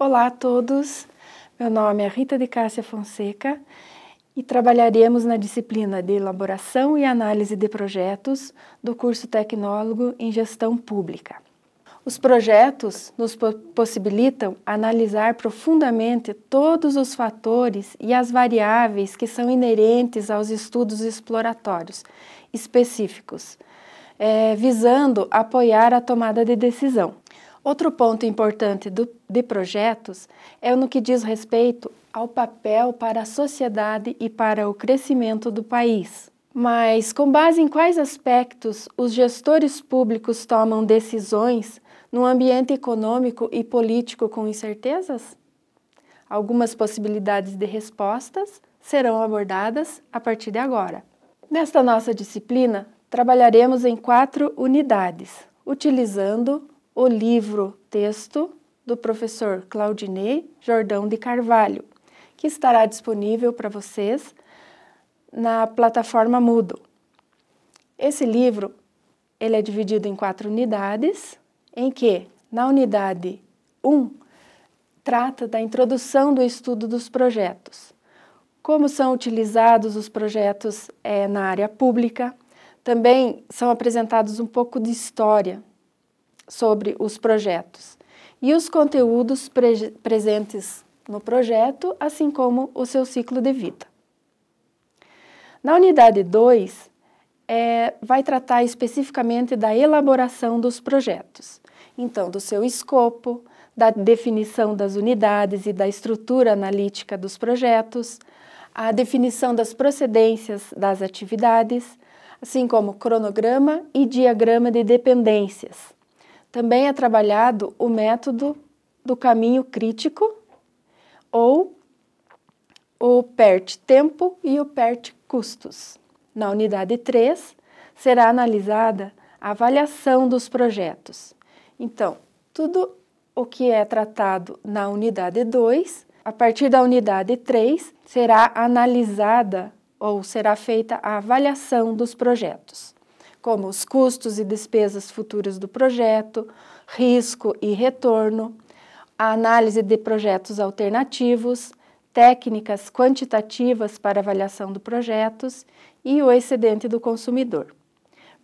Olá a todos, meu nome é Rita de Cássia Fonseca e trabalharemos na disciplina de Elaboração e Análise de Projetos do curso Tecnólogo em Gestão Pública. Os projetos nos possibilitam analisar profundamente todos os fatores e as variáveis que são inerentes aos estudos exploratórios específicos, é, visando apoiar a tomada de decisão. Outro ponto importante do, de projetos é no que diz respeito ao papel para a sociedade e para o crescimento do país. Mas com base em quais aspectos os gestores públicos tomam decisões num ambiente econômico e político com incertezas? Algumas possibilidades de respostas serão abordadas a partir de agora. Nesta nossa disciplina, trabalharemos em quatro unidades, utilizando o livro texto do professor Claudinei Jordão de Carvalho, que estará disponível para vocês na plataforma Moodle. Esse livro ele é dividido em quatro unidades, em que na unidade 1 um, trata da introdução do estudo dos projetos, como são utilizados os projetos é, na área pública, também são apresentados um pouco de história sobre os projetos e os conteúdos pre presentes no projeto, assim como o seu ciclo de vida. Na unidade 2, é, vai tratar especificamente da elaboração dos projetos, então, do seu escopo, da definição das unidades e da estrutura analítica dos projetos, a definição das procedências das atividades, assim como cronograma e diagrama de dependências, também é trabalhado o método do caminho crítico ou o PERT tempo e o PERT custos. Na unidade 3, será analisada a avaliação dos projetos. Então, tudo o que é tratado na unidade 2, a partir da unidade 3, será analisada ou será feita a avaliação dos projetos como os custos e despesas futuras do projeto, risco e retorno, a análise de projetos alternativos, técnicas quantitativas para avaliação dos projetos e o excedente do consumidor.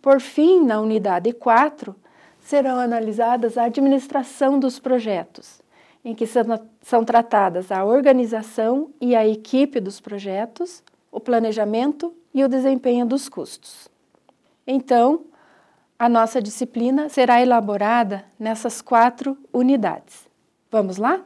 Por fim, na unidade 4, serão analisadas a administração dos projetos, em que são, são tratadas a organização e a equipe dos projetos, o planejamento e o desempenho dos custos. Então, a nossa disciplina será elaborada nessas quatro unidades. Vamos lá?